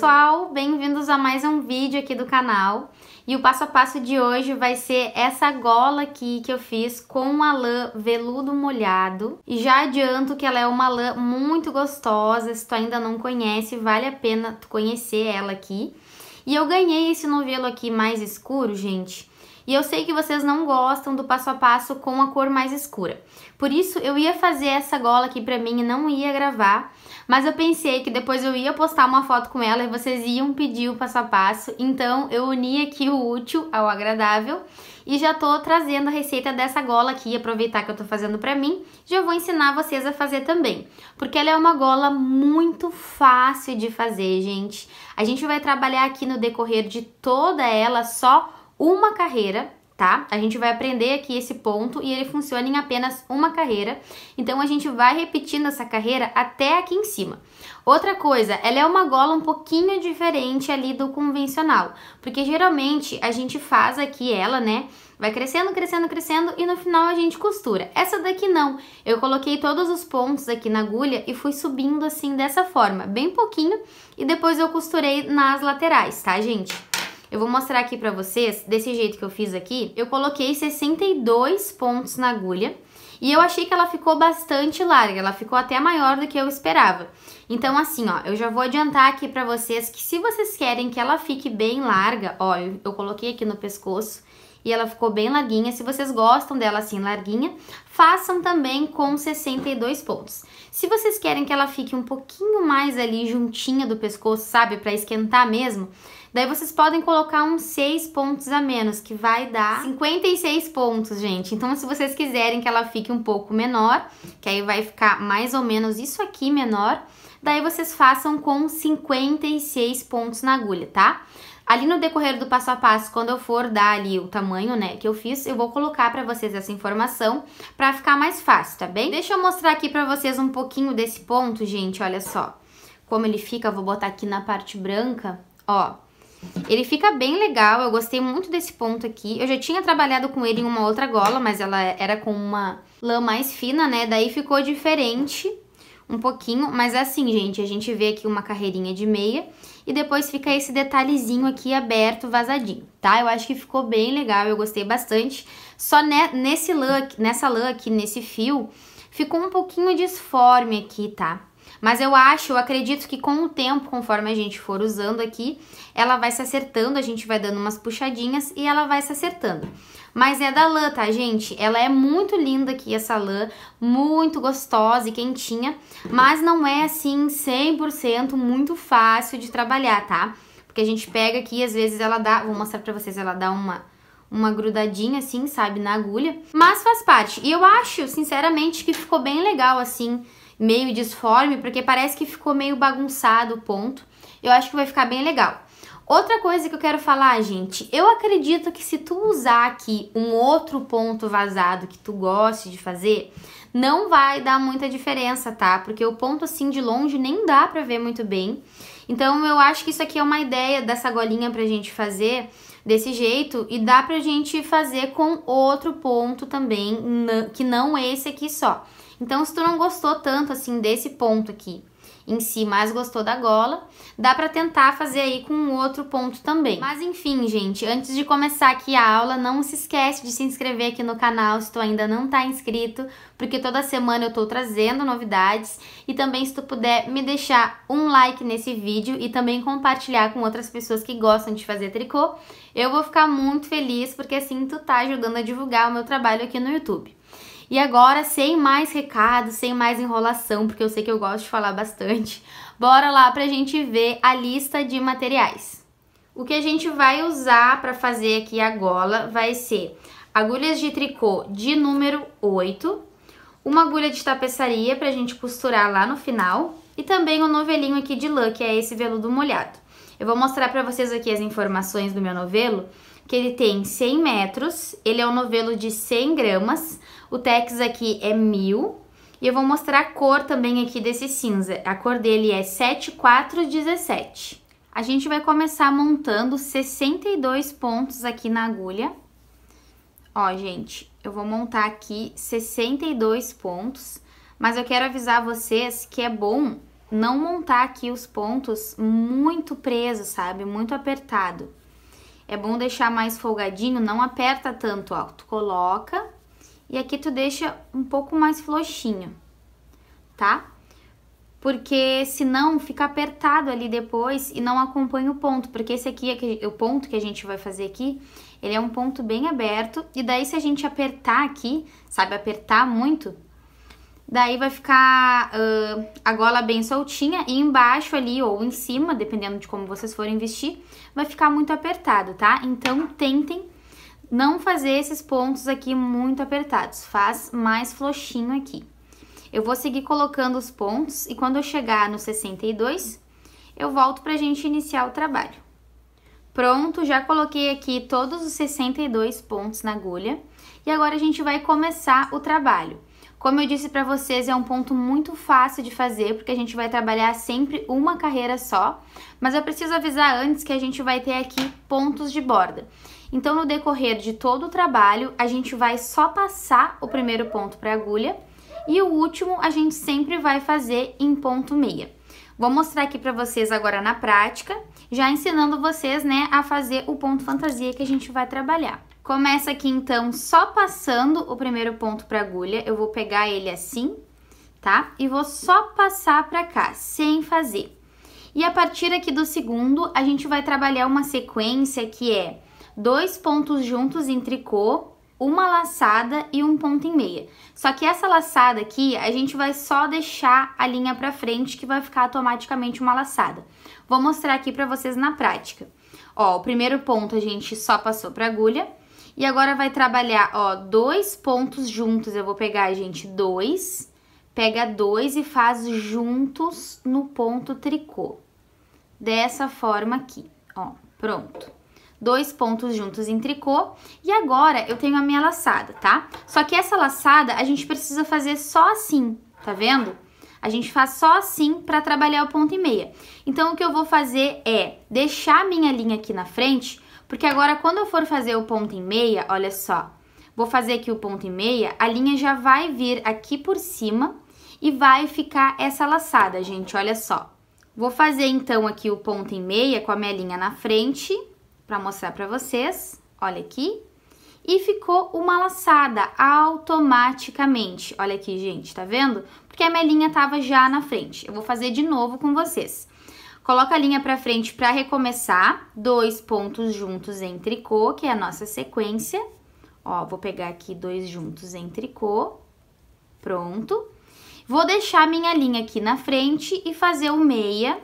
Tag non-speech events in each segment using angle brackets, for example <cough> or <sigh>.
pessoal, bem-vindos a mais um vídeo aqui do canal. E o passo a passo de hoje vai ser essa gola aqui que eu fiz com a lã veludo molhado. E já adianto que ela é uma lã muito gostosa, se tu ainda não conhece, vale a pena tu conhecer ela aqui. E eu ganhei esse novelo aqui mais escuro, gente, e eu sei que vocês não gostam do passo a passo com a cor mais escura. Por isso, eu ia fazer essa gola aqui pra mim e não ia gravar. Mas eu pensei que depois eu ia postar uma foto com ela e vocês iam pedir o passo a passo. Então eu uni aqui o útil ao agradável e já tô trazendo a receita dessa gola aqui, aproveitar que eu tô fazendo pra mim, já vou ensinar vocês a fazer também, porque ela é uma gola muito fácil de fazer, gente. A gente vai trabalhar aqui no decorrer de toda ela só uma carreira, tá? A gente vai aprender aqui esse ponto e ele funciona em apenas uma carreira. Então, a gente vai repetindo essa carreira até aqui em cima. Outra coisa, ela é uma gola um pouquinho diferente ali do convencional, porque geralmente a gente faz aqui ela, né? Vai crescendo, crescendo, crescendo e no final a gente costura. Essa daqui não. Eu coloquei todos os pontos aqui na agulha e fui subindo assim dessa forma, bem pouquinho, e depois eu costurei nas laterais, tá, gente? Eu vou mostrar aqui pra vocês, desse jeito que eu fiz aqui, eu coloquei 62 pontos na agulha e eu achei que ela ficou bastante larga, ela ficou até maior do que eu esperava. Então assim, ó, eu já vou adiantar aqui pra vocês que se vocês querem que ela fique bem larga, ó, eu, eu coloquei aqui no pescoço e ela ficou bem larguinha. Se vocês gostam dela assim larguinha, façam também com 62 pontos. Se vocês querem que ela fique um pouquinho mais ali juntinha do pescoço, sabe, para esquentar mesmo, daí vocês podem colocar uns 6 pontos a menos, que vai dar 56 pontos, gente. Então, se vocês quiserem que ela fique um pouco menor, que aí vai ficar mais ou menos isso aqui menor, daí vocês façam com 56 pontos na agulha, tá? Ali no decorrer do passo a passo, quando eu for dar ali o tamanho, né, que eu fiz, eu vou colocar para vocês essa informação para ficar mais fácil, tá bem? Deixa eu mostrar aqui para vocês um pouquinho desse ponto, gente, olha só. Como ele fica, eu vou botar aqui na parte branca, ó. Ele fica bem legal, eu gostei muito desse ponto aqui. Eu já tinha trabalhado com ele em uma outra gola, mas ela era com uma lã mais fina, né? Daí ficou diferente um pouquinho, mas é assim, gente, a gente vê aqui uma carreirinha de meia e depois fica esse detalhezinho aqui aberto, vazadinho, tá? Eu acho que ficou bem legal, eu gostei bastante. Só ne nesse look, nessa lã aqui, nesse fio, ficou um pouquinho disforme aqui, tá? Mas eu acho, eu acredito que com o tempo, conforme a gente for usando aqui, ela vai se acertando, a gente vai dando umas puxadinhas e ela vai se acertando mas é da lã, tá, gente? Ela é muito linda aqui, essa lã, muito gostosa e quentinha, mas não é, assim, 100% muito fácil de trabalhar, tá? Porque a gente pega aqui, às vezes ela dá, vou mostrar pra vocês, ela dá uma uma grudadinha assim, sabe, na agulha, mas faz parte. E eu acho, sinceramente, que ficou bem legal assim, meio disforme, porque parece que ficou meio bagunçado o ponto. Eu acho que vai ficar bem legal. Outra coisa que eu quero falar, gente, eu acredito que se tu usar aqui um outro ponto vazado que tu goste de fazer, não vai dar muita diferença, tá? Porque o ponto assim de longe nem dá pra ver muito bem. Então eu acho que isso aqui é uma ideia dessa golinha pra gente fazer desse jeito e dá pra gente fazer com outro ponto também, que não esse aqui só. Então se tu não gostou tanto assim desse ponto aqui em si, mas gostou da gola, dá para tentar fazer aí com um outro ponto também. Mas enfim, gente, antes de começar aqui a aula, não se esquece de se inscrever aqui no canal se tu ainda não tá inscrito, porque toda semana eu tô trazendo novidades e também se tu puder me deixar um like nesse vídeo e também compartilhar com outras pessoas que gostam de fazer tricô, eu vou ficar muito feliz porque assim tu tá ajudando a divulgar o meu trabalho aqui no YouTube. E agora, sem mais recados, sem mais enrolação, porque eu sei que eu gosto de falar bastante, bora lá para a gente ver a lista de materiais. O que a gente vai usar para fazer aqui a gola vai ser agulhas de tricô de número 8, uma agulha de tapeçaria para a gente costurar lá no final e também o um novelinho aqui de lã, que é esse veludo molhado. Eu vou mostrar para vocês aqui as informações do meu novelo, que ele tem 100 metros, ele é um novelo de 100 gramas, o tex aqui é 1000 e eu vou mostrar a cor também aqui desse cinza. A cor dele é 7417. A gente vai começar montando 62 pontos aqui na agulha. Ó, gente, eu vou montar aqui 62 pontos, mas eu quero avisar vocês que é bom não montar aqui os pontos muito presos, sabe? Muito apertado. É bom deixar mais folgadinho, não aperta tanto, ó. Tu coloca e aqui tu deixa um pouco mais frouxinho, tá? Porque senão fica apertado ali depois e não acompanha o ponto. Porque esse aqui, é o ponto que a gente vai fazer aqui, ele é um ponto bem aberto. E daí se a gente apertar aqui, sabe, apertar muito, Daí vai ficar uh, a gola bem soltinha e embaixo ali ou em cima, dependendo de como vocês forem vestir, vai ficar muito apertado, tá? Então tentem não fazer esses pontos aqui muito apertados, faz mais flochinho aqui. Eu vou seguir colocando os pontos e quando eu chegar no 62, eu volto para a gente iniciar o trabalho. Pronto, já coloquei aqui todos os 62 pontos na agulha e agora a gente vai começar o trabalho. Como eu disse para vocês, é um ponto muito fácil de fazer, porque a gente vai trabalhar sempre uma carreira só, mas eu preciso avisar antes que a gente vai ter aqui pontos de borda. Então, no decorrer de todo o trabalho, a gente vai só passar o primeiro ponto para a agulha e o último a gente sempre vai fazer em ponto meia. Vou mostrar aqui para vocês agora na prática, já ensinando vocês, né, a fazer o ponto fantasia que a gente vai trabalhar. Começa aqui então só passando o primeiro ponto para agulha, eu vou pegar ele assim, tá? E vou só passar para cá, sem fazer. E a partir aqui do segundo, a gente vai trabalhar uma sequência que é dois pontos juntos em tricô, uma laçada e um ponto e meia. Só que essa laçada aqui, a gente vai só deixar a linha pra frente que vai ficar automaticamente uma laçada. Vou mostrar aqui pra vocês na prática. Ó, o primeiro ponto a gente só passou pra agulha. E agora vai trabalhar, ó, dois pontos juntos. Eu vou pegar, gente, dois. Pega dois e faz juntos no ponto tricô. Dessa forma aqui, ó, pronto dois pontos juntos em tricô. E agora eu tenho a minha laçada, tá? Só que essa laçada a gente precisa fazer só assim, tá vendo? A gente faz só assim para trabalhar o ponto e meia. Então, o que eu vou fazer é deixar minha linha aqui na frente, porque agora quando eu for fazer o ponto e meia, olha só, vou fazer aqui o ponto e meia, a linha já vai vir aqui por cima e vai ficar essa laçada, gente, olha só. Vou fazer então aqui o ponto e meia com a minha linha na frente, para mostrar para vocês. Olha aqui. E ficou uma laçada automaticamente. Olha aqui, gente, tá vendo? Porque a minha linha tava já na frente. Eu vou fazer de novo com vocês. Coloca a linha para frente para recomeçar, dois pontos juntos em tricô, que é a nossa sequência. Ó, vou pegar aqui dois juntos em tricô. Pronto. Vou deixar minha linha aqui na frente e fazer o meia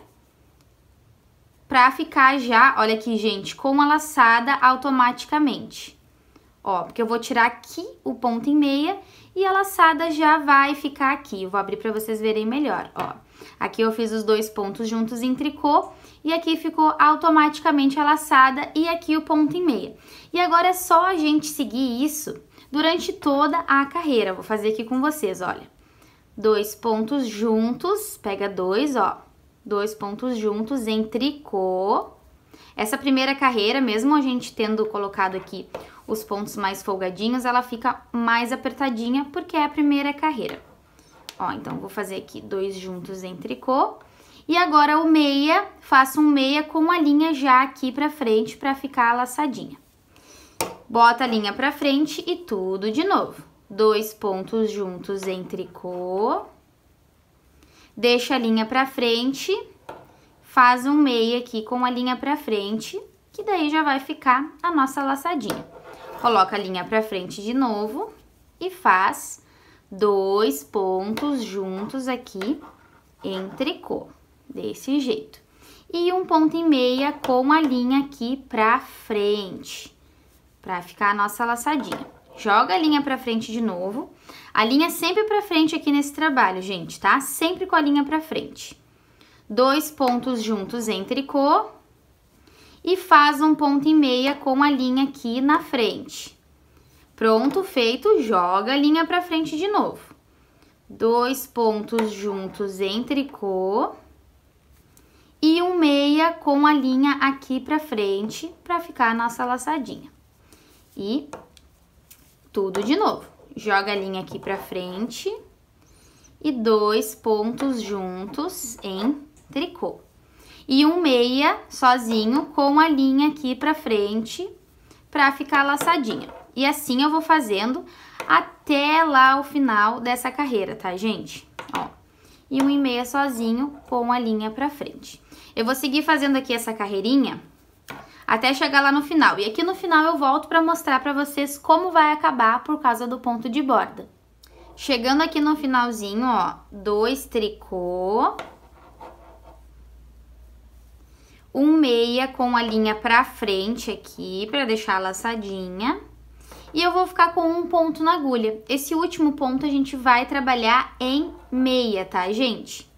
para ficar já, olha aqui, gente, com a laçada automaticamente. Ó, porque eu vou tirar aqui o ponto em meia e a laçada já vai ficar aqui. Eu vou abrir para vocês verem melhor, ó. Aqui eu fiz os dois pontos juntos em tricô e aqui ficou automaticamente a laçada e aqui o ponto em meia. E agora é só a gente seguir isso durante toda a carreira. Vou fazer aqui com vocês, olha. Dois pontos juntos, pega dois, ó dois pontos juntos em tricô. Essa primeira carreira, mesmo a gente tendo colocado aqui os pontos mais folgadinhos, ela fica mais apertadinha porque é a primeira carreira. Ó, então vou fazer aqui dois juntos em tricô. E agora o meia, faço um meia com a linha já aqui pra frente pra ficar laçadinha. Bota a linha pra frente e tudo de novo. Dois pontos juntos em tricô deixa a linha pra frente, faz um meio aqui com a linha pra frente, que daí já vai ficar a nossa laçadinha. Coloca a linha pra frente de novo e faz dois pontos juntos aqui em tricô, desse jeito. E um ponto e meia com a linha aqui pra frente, pra ficar a nossa laçadinha joga a linha pra frente de novo. A linha sempre pra frente aqui nesse trabalho, gente, tá? Sempre com a linha pra frente. Dois pontos juntos em tricô. E faz um ponto e meia com a linha aqui na frente. Pronto, feito, joga a linha pra frente de novo. Dois pontos juntos em tricô. E um meia com a linha aqui pra frente, pra ficar a nossa laçadinha. E tudo de novo. Joga a linha aqui pra frente e dois pontos juntos em tricô. E um meia sozinho com a linha aqui pra frente pra ficar laçadinha. E assim eu vou fazendo até lá o final dessa carreira, tá, gente? Ó, e um e meia sozinho com a linha pra frente. Eu vou seguir fazendo aqui essa carreirinha até chegar lá no final. E aqui no final eu volto para mostrar para vocês como vai acabar por causa do ponto de borda. Chegando aqui no finalzinho, ó, dois tricô, um meia com a linha para frente aqui, para deixar laçadinha. E eu vou ficar com um ponto na agulha. Esse último ponto a gente vai trabalhar em meia, tá, gente?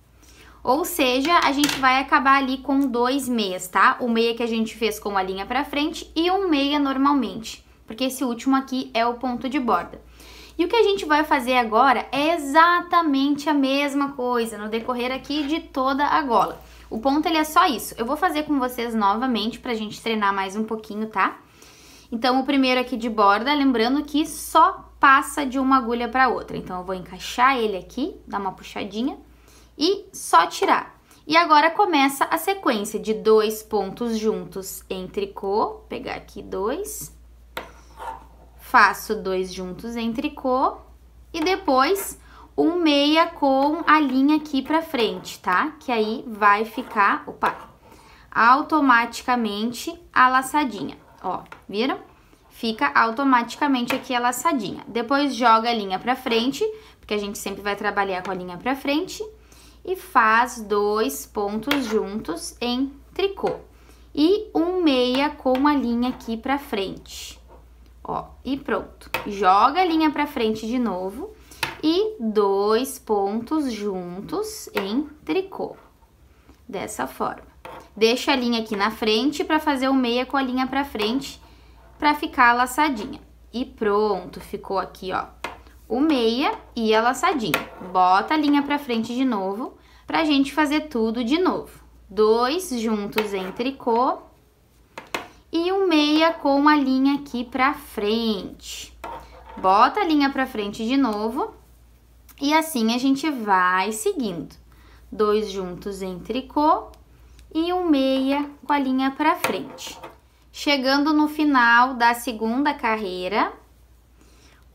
Ou seja, a gente vai acabar ali com dois meias, tá? O meia que a gente fez com a linha pra frente e um meia normalmente, porque esse último aqui é o ponto de borda. E o que a gente vai fazer agora é exatamente a mesma coisa no decorrer aqui de toda a gola. O ponto ele é só isso. Eu vou fazer com vocês novamente pra gente treinar mais um pouquinho, tá? Então, o primeiro aqui de borda, lembrando que só passa de uma agulha para outra. Então, eu vou encaixar ele aqui, dar uma puxadinha e só tirar. E agora começa a sequência de dois pontos juntos em tricô, pegar aqui dois, faço dois juntos em tricô e depois um meia com a linha aqui pra frente, tá? Que aí vai ficar, opa, automaticamente a laçadinha, ó, viram? Fica automaticamente aqui a laçadinha. Depois joga a linha pra frente, porque a gente sempre vai trabalhar com a linha pra frente e faz dois pontos juntos em tricô. E um meia com a linha aqui para frente. Ó, e pronto. Joga a linha para frente de novo e dois pontos juntos em tricô. Dessa forma. Deixa a linha aqui na frente para fazer o meia com a linha para frente para ficar laçadinha. E pronto, ficou aqui, ó, o meia e a laçadinha. Bota a linha pra frente de novo, pra gente fazer tudo de novo. Dois juntos em tricô e um meia com a linha aqui pra frente. Bota a linha pra frente de novo e assim a gente vai seguindo. Dois juntos em tricô e um meia com a linha pra frente. Chegando no final da segunda carreira,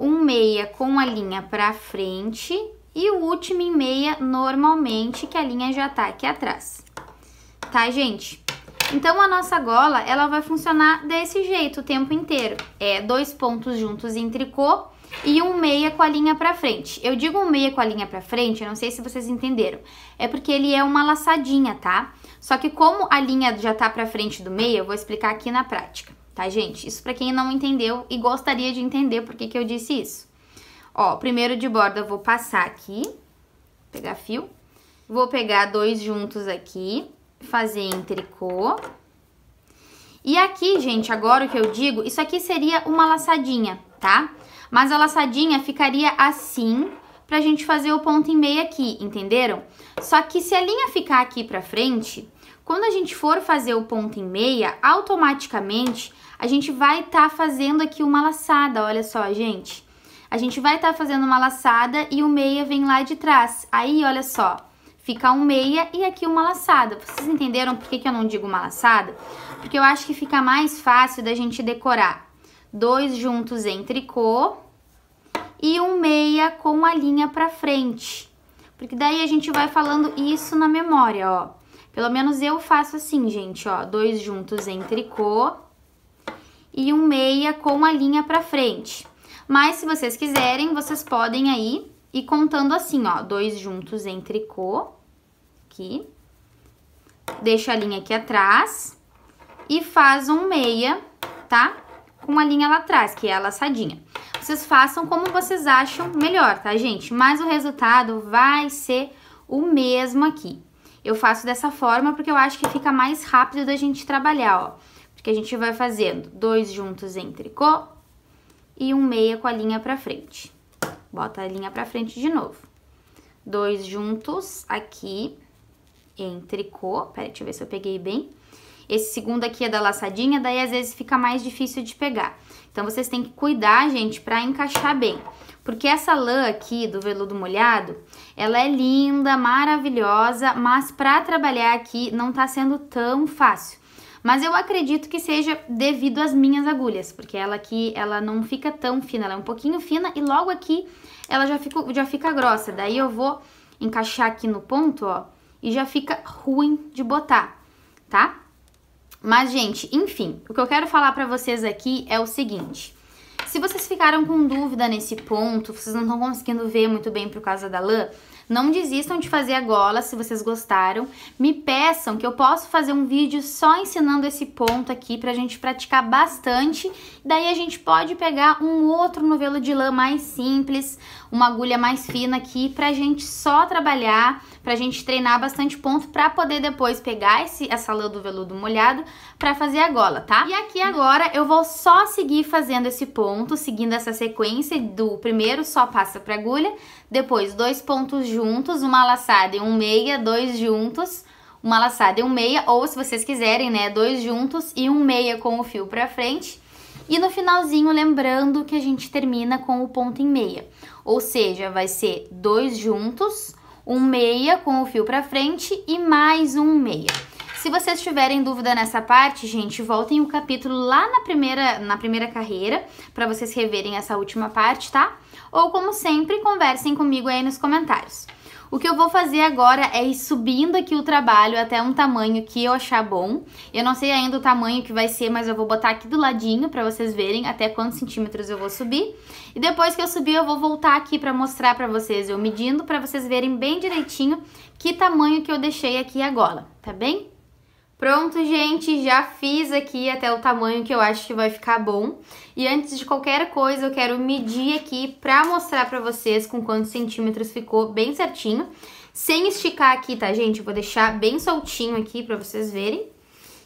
um meia com a linha para frente e o último em meia normalmente, que a linha já tá aqui atrás. Tá, gente? Então, a nossa gola, ela vai funcionar desse jeito o tempo inteiro. É dois pontos juntos em tricô e um meia com a linha pra frente. Eu digo um meia com a linha pra frente, eu não sei se vocês entenderam. É porque ele é uma laçadinha, tá? Só que como a linha já tá pra frente do meia, eu vou explicar aqui na prática tá, gente? Isso para quem não entendeu e gostaria de entender por que, que eu disse isso. Ó, primeiro de borda eu vou passar aqui, pegar fio, vou pegar dois juntos aqui, fazer em tricô. E aqui, gente, agora o que eu digo, isso aqui seria uma laçadinha, tá? Mas a laçadinha ficaria assim pra gente fazer o ponto em meio aqui, entenderam? Só que se a linha ficar aqui pra frente, quando a gente for fazer o ponto em meia, automaticamente a gente vai estar tá fazendo aqui uma laçada, olha só, gente. A gente vai estar tá fazendo uma laçada e o meia vem lá de trás. Aí, olha só, fica um meia e aqui uma laçada. Vocês entenderam por que, que eu não digo uma laçada? Porque eu acho que fica mais fácil da gente decorar. Dois juntos em tricô e um meia com a linha pra frente. Porque daí a gente vai falando isso na memória, ó. Pelo menos eu faço assim, gente, ó, dois juntos em tricô e um meia com a linha pra frente. Mas se vocês quiserem, vocês podem aí ir contando assim, ó, dois juntos em tricô, aqui. Deixa a linha aqui atrás e faz um meia, tá? Com a linha lá atrás, que é a laçadinha. Vocês façam como vocês acham melhor, tá, gente? Mas o resultado vai ser o mesmo aqui. Eu faço dessa forma porque eu acho que fica mais rápido da gente trabalhar, ó. Porque a gente vai fazendo dois juntos em tricô e um meia com a linha pra frente. Bota a linha pra frente de novo. Dois juntos aqui em tricô. Pera, deixa eu ver se eu peguei bem. Esse segundo aqui é da laçadinha, daí às vezes fica mais difícil de pegar. Então, vocês têm que cuidar, gente, pra encaixar bem. Porque essa lã aqui do veludo molhado, ela é linda, maravilhosa, mas para trabalhar aqui não está sendo tão fácil. Mas eu acredito que seja devido às minhas agulhas, porque ela aqui, ela não fica tão fina, ela é um pouquinho fina e logo aqui ela já fica, já fica grossa. Daí eu vou encaixar aqui no ponto, ó, e já fica ruim de botar, tá? Mas, gente, enfim, o que eu quero falar para vocês aqui é o seguinte. Se vocês ficaram com dúvida nesse ponto, vocês não estão conseguindo ver muito bem por causa da lã, não desistam de fazer a gola se vocês gostaram. Me peçam que eu posso fazer um vídeo só ensinando esse ponto aqui pra gente praticar bastante. Daí a gente pode pegar um outro novelo de lã mais simples, uma agulha mais fina aqui pra gente só trabalhar, pra gente treinar bastante ponto pra poder depois pegar esse, essa lã do veludo molhado pra fazer a gola, tá? E aqui agora eu vou só seguir fazendo esse ponto, seguindo essa sequência do primeiro só passa pra agulha, depois, dois pontos juntos, uma laçada e um meia, dois juntos, uma laçada e um meia, ou se vocês quiserem, né, dois juntos e um meia com o fio pra frente. E no finalzinho, lembrando que a gente termina com o ponto em meia. Ou seja, vai ser dois juntos, um meia com o fio pra frente e mais um meia. Se vocês tiverem dúvida nessa parte, gente, voltem o capítulo lá na primeira, na primeira carreira para vocês reverem essa última parte, tá? Ou como sempre, conversem comigo aí nos comentários. O que eu vou fazer agora é ir subindo aqui o trabalho até um tamanho que eu achar bom. Eu não sei ainda o tamanho que vai ser, mas eu vou botar aqui do ladinho para vocês verem até quantos centímetros eu vou subir. E depois que eu subir, eu vou voltar aqui para mostrar para vocês, eu medindo, para vocês verem bem direitinho que tamanho que eu deixei aqui a gola, tá bem? Pronto, gente, já fiz aqui até o tamanho que eu acho que vai ficar bom. E antes de qualquer coisa, eu quero medir aqui pra mostrar pra vocês com quantos centímetros ficou bem certinho. Sem esticar aqui, tá, gente? Eu vou deixar bem soltinho aqui pra vocês verem.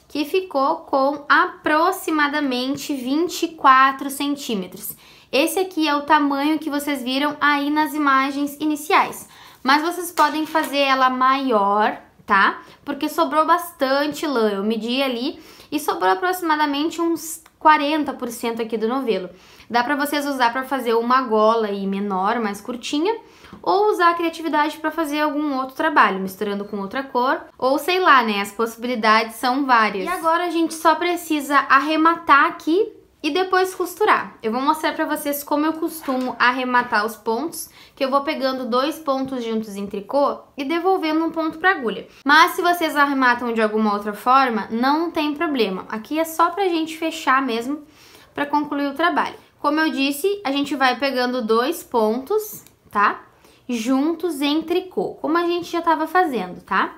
Que ficou com aproximadamente 24 centímetros. Esse aqui é o tamanho que vocês viram aí nas imagens iniciais. Mas vocês podem fazer ela maior tá? Porque sobrou bastante lã, eu medi ali e sobrou aproximadamente uns 40% aqui do novelo. Dá para vocês usar para fazer uma gola aí menor, mais curtinha, ou usar a criatividade para fazer algum outro trabalho, misturando com outra cor, ou sei lá, né? As possibilidades são várias. E agora a gente só precisa arrematar aqui e depois costurar. Eu vou mostrar para vocês como eu costumo arrematar os pontos, que eu vou pegando dois pontos juntos em tricô e devolvendo um ponto para agulha. Mas se vocês arrematam de alguma outra forma, não tem problema. Aqui é só pra gente fechar mesmo para concluir o trabalho. Como eu disse, a gente vai pegando dois pontos, tá? Juntos em tricô, como a gente já tava fazendo, tá?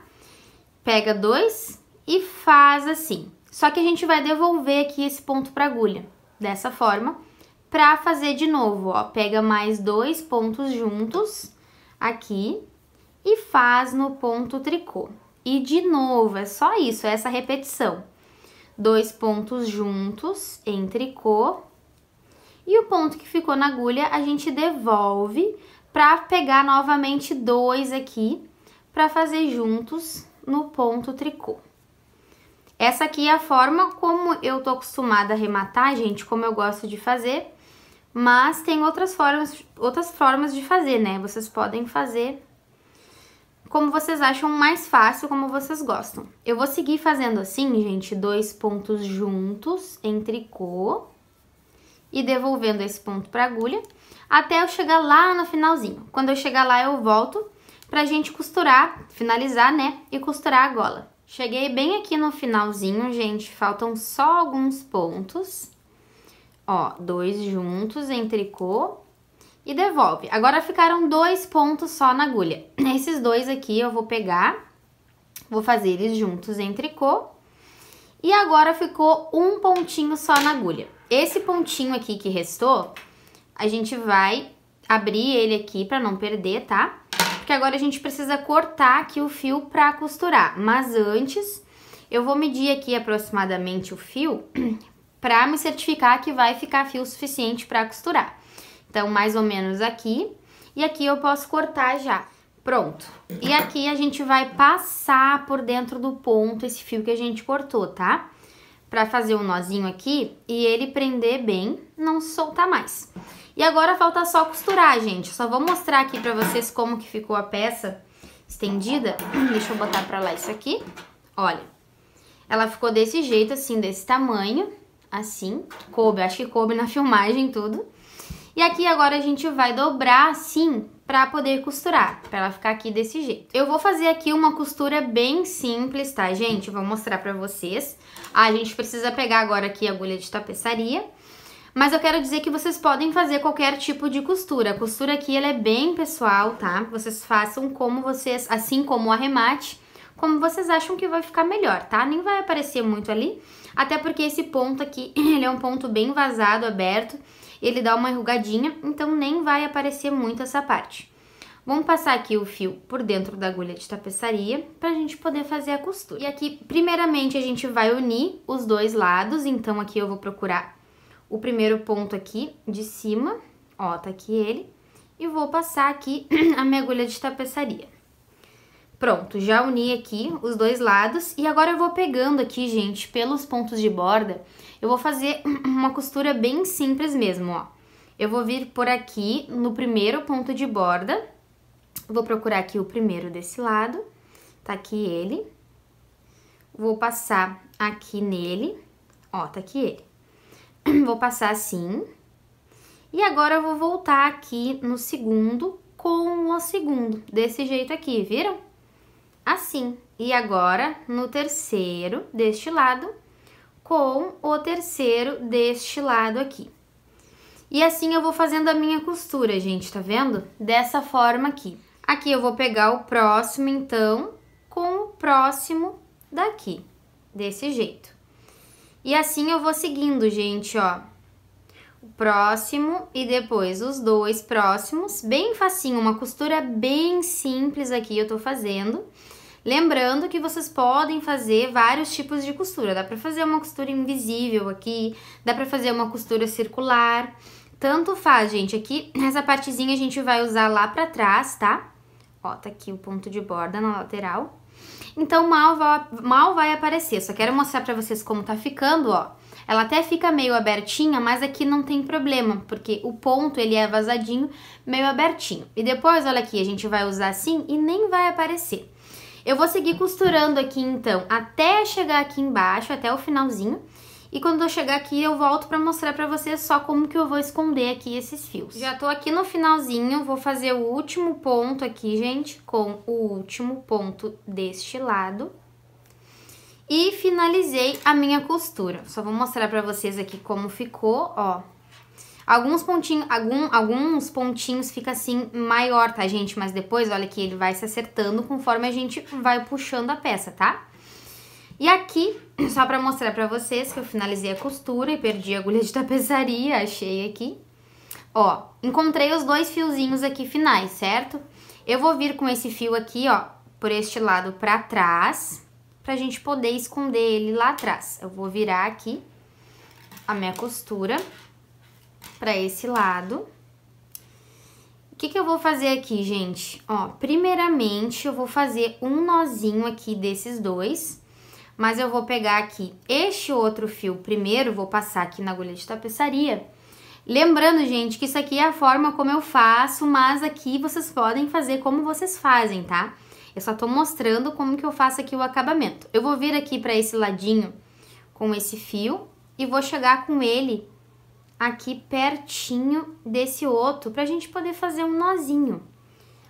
Pega dois e faz assim. Só que a gente vai devolver aqui esse ponto para agulha dessa forma, para fazer de novo, ó, pega mais dois pontos juntos aqui e faz no ponto tricô. E de novo, é só isso, é essa repetição. Dois pontos juntos em tricô. E o ponto que ficou na agulha, a gente devolve para pegar novamente dois aqui para fazer juntos no ponto tricô. Essa aqui é a forma como eu tô acostumada a arrematar, gente, como eu gosto de fazer. Mas tem outras formas, outras formas de fazer, né? Vocês podem fazer como vocês acham mais fácil, como vocês gostam. Eu vou seguir fazendo assim, gente, dois pontos juntos em tricô e devolvendo esse ponto pra agulha, até eu chegar lá no finalzinho. Quando eu chegar lá, eu volto pra gente costurar, finalizar, né, e costurar a gola. Cheguei bem aqui no finalzinho, gente, faltam só alguns pontos. Ó, dois juntos em tricô e devolve. Agora ficaram dois pontos só na agulha. <clears throat> Esses dois aqui eu vou pegar, vou fazer eles juntos em tricô. E agora ficou um pontinho só na agulha. Esse pontinho aqui que restou, a gente vai abrir ele aqui para não perder, tá? porque agora a gente precisa cortar aqui o fio para costurar. Mas antes, eu vou medir aqui aproximadamente o fio <clears throat> para me certificar que vai ficar fio suficiente para costurar. Então, mais ou menos aqui. E aqui eu posso cortar já. Pronto. E aqui a gente vai passar por dentro do ponto esse fio que a gente cortou, tá? Pra fazer um nozinho aqui e ele prender bem, não soltar mais. E agora falta só costurar, gente. Só vou mostrar aqui pra vocês como que ficou a peça estendida. <clears throat> Deixa eu botar pra lá isso aqui. Olha, ela ficou desse jeito, assim, desse tamanho, assim. Coube, acho que coube na <laughs> filmagem tudo. E aqui agora a gente vai dobrar assim pra poder costurar, pra ela ficar aqui desse jeito. Eu vou fazer aqui uma costura bem simples, tá, gente? Vou mostrar pra vocês. Ah, a gente precisa pegar agora aqui a agulha de tapeçaria mas eu quero dizer que vocês podem fazer qualquer tipo de costura. A costura aqui ela é bem pessoal, tá? Vocês façam como vocês, assim como o arremate, como vocês acham que vai ficar melhor, tá? Nem vai aparecer muito ali, até porque esse ponto aqui, <clears throat> ele é um ponto bem vazado, aberto, ele dá uma enrugadinha, então nem vai aparecer muito essa parte. Vamos passar aqui o fio por dentro da agulha de tapeçaria para a gente poder fazer a costura. E aqui, primeiramente, a gente vai unir os dois lados, então aqui eu vou procurar o primeiro ponto aqui de cima, ó, tá aqui ele, e vou passar aqui <clears throat> a minha agulha de tapeçaria. Pronto, já uni aqui os dois lados e agora eu vou pegando aqui, gente, pelos pontos de borda, eu vou fazer <clears throat> uma costura bem simples mesmo, ó. Eu vou vir por aqui no primeiro ponto de borda, vou procurar aqui o primeiro desse lado, tá aqui ele, vou passar aqui nele, ó, tá aqui ele. <clears throat> vou passar assim. E agora eu vou voltar aqui no segundo com o segundo, desse jeito aqui, viram? Assim. E agora no terceiro deste lado com o terceiro deste lado aqui. E assim eu vou fazendo a minha costura, gente, tá vendo? Dessa forma aqui. Aqui eu vou pegar o próximo, então, com o próximo daqui, desse jeito. E assim eu vou seguindo, gente, ó. O próximo e depois os dois próximos, bem facinho, uma costura bem simples aqui eu tô fazendo. Lembrando que vocês podem fazer vários tipos de costura. Dá pra fazer uma costura invisível aqui, dá pra fazer uma costura circular. Tanto faz, gente. Aqui, nessa <clears throat> partezinha, a gente vai usar lá pra trás, tá? Ó, tá aqui o ponto de borda na lateral. Então mal vai, mal vai aparecer. Só quero mostrar pra vocês como tá ficando, ó. Ela até fica meio abertinha, mas aqui não tem problema, porque o ponto ele é vazadinho, meio abertinho. E depois, olha aqui, a gente vai usar assim e nem vai aparecer. Eu vou seguir costurando aqui então, até chegar aqui embaixo, até o finalzinho. E quando eu chegar aqui, eu volto para mostrar para vocês só como que eu vou esconder aqui esses fios. Já tô aqui no finalzinho, vou fazer o último ponto aqui, gente, com o último ponto deste lado. E finalizei a minha costura. Só vou mostrar para vocês aqui como ficou, ó. Alguns pontinhos, algum, alguns pontinhos fica assim maior, tá, gente? Mas depois, olha que ele vai se acertando conforme a gente vai puxando a peça, tá? E aqui, só pra mostrar pra vocês que eu finalizei a costura e perdi a agulha de tapeçaria, achei aqui. Ó, encontrei os dois fiozinhos aqui finais, certo? Eu vou vir com esse fio aqui, ó, por este lado pra trás, pra gente poder esconder ele lá atrás. Eu vou virar aqui a minha costura pra esse lado. O que que eu vou fazer aqui, gente? Ó, primeiramente eu vou fazer um nozinho aqui desses dois mas eu vou pegar aqui este outro fio primeiro, vou passar aqui na agulha de tapeçaria. Lembrando, gente, que isso aqui é a forma como eu faço, mas aqui vocês podem fazer como vocês fazem, tá? Eu só tô mostrando como que eu faço aqui o acabamento. Eu vou vir aqui pra esse ladinho com esse fio e vou chegar com ele aqui pertinho desse outro pra gente poder fazer um nozinho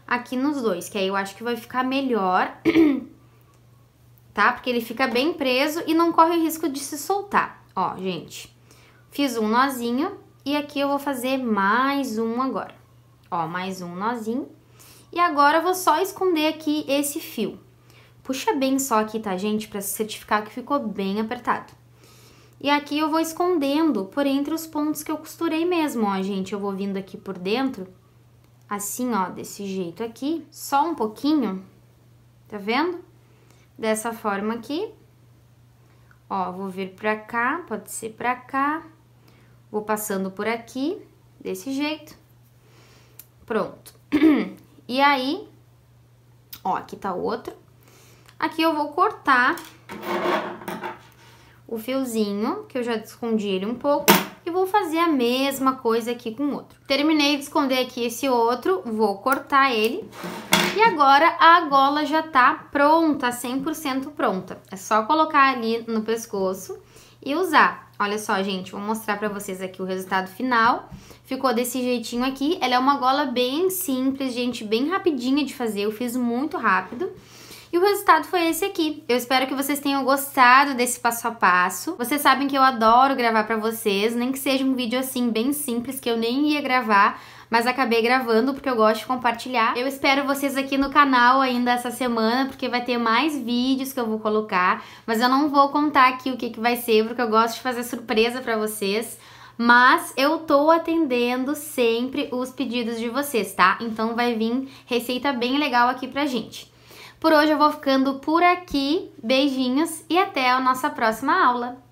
aqui nos dois, que aí eu acho que vai ficar melhor <clears throat> tá? Porque ele fica bem preso e não corre o risco de se soltar. Ó, gente, fiz um nozinho e aqui eu vou fazer mais um agora. Ó, mais um nozinho. E agora eu vou só esconder aqui esse fio. Puxa bem só aqui, tá, gente? Pra certificar que ficou bem apertado. E aqui eu vou escondendo por entre os pontos que eu costurei mesmo, ó, gente. Eu vou vindo aqui por dentro, assim, ó, desse jeito aqui, só um pouquinho, tá vendo? dessa forma aqui. Ó, vou vir pra cá, pode ser pra cá. Vou passando por aqui, desse jeito. Pronto. <clears throat> E aí, ó, aqui tá o outro. Aqui eu vou cortar o fiozinho, que eu já escondi ele um pouco e vou fazer a mesma coisa aqui com o outro. Terminei de esconder aqui esse outro, vou cortar ele. E agora a gola já tá pronta, 100% pronta. É só colocar ali no pescoço e usar. Olha só, gente, vou mostrar pra vocês aqui o resultado final. Ficou desse jeitinho aqui. Ela é uma gola bem simples, gente, bem rapidinha de fazer. Eu fiz muito rápido. E o resultado foi esse aqui. Eu espero que vocês tenham gostado desse passo a passo. Vocês sabem que eu adoro gravar para vocês, nem que seja um vídeo assim bem simples que eu nem ia gravar, mas acabei gravando porque eu gosto de compartilhar. Eu espero vocês aqui no canal ainda essa semana, porque vai ter mais vídeos que eu vou colocar, mas eu não vou contar aqui o que, que vai ser, porque eu gosto de fazer surpresa para vocês. Mas eu tô atendendo sempre os pedidos de vocês, tá? Então vai vir receita bem legal aqui pra gente. Por hoje eu vou ficando por aqui. Beijinhos e até a nossa próxima aula.